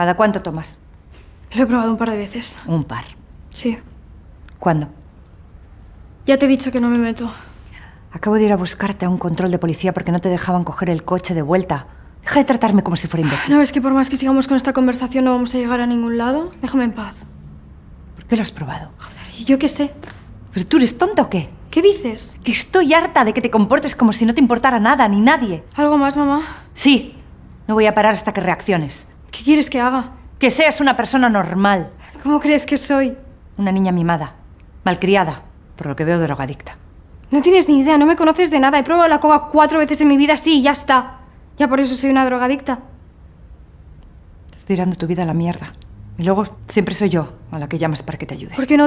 ¿Cada cuánto tomas? Lo he probado un par de veces. ¿Un par? Sí. ¿Cuándo? Ya te he dicho que no me meto. Acabo de ir a buscarte a un control de policía porque no te dejaban coger el coche de vuelta. Deja de tratarme como si fuera imbécil. ¿No ves que por más que sigamos con esta conversación no vamos a llegar a ningún lado? Déjame en paz. ¿Por qué lo has probado? Joder, yo qué sé. ¿Pero tú eres tonta o qué? ¿Qué dices? Que estoy harta de que te comportes como si no te importara nada ni nadie. ¿Algo más, mamá? Sí. No voy a parar hasta que reacciones. ¿Qué quieres que haga? Que seas una persona normal. ¿Cómo crees que soy? Una niña mimada, malcriada, por lo que veo drogadicta. No tienes ni idea, no me conoces de nada. He probado la coca cuatro veces en mi vida, sí, ya está. Ya por eso soy una drogadicta. Estás tirando tu vida a la mierda. Y luego siempre soy yo a la que llamas para que te ayude. ¿Por qué no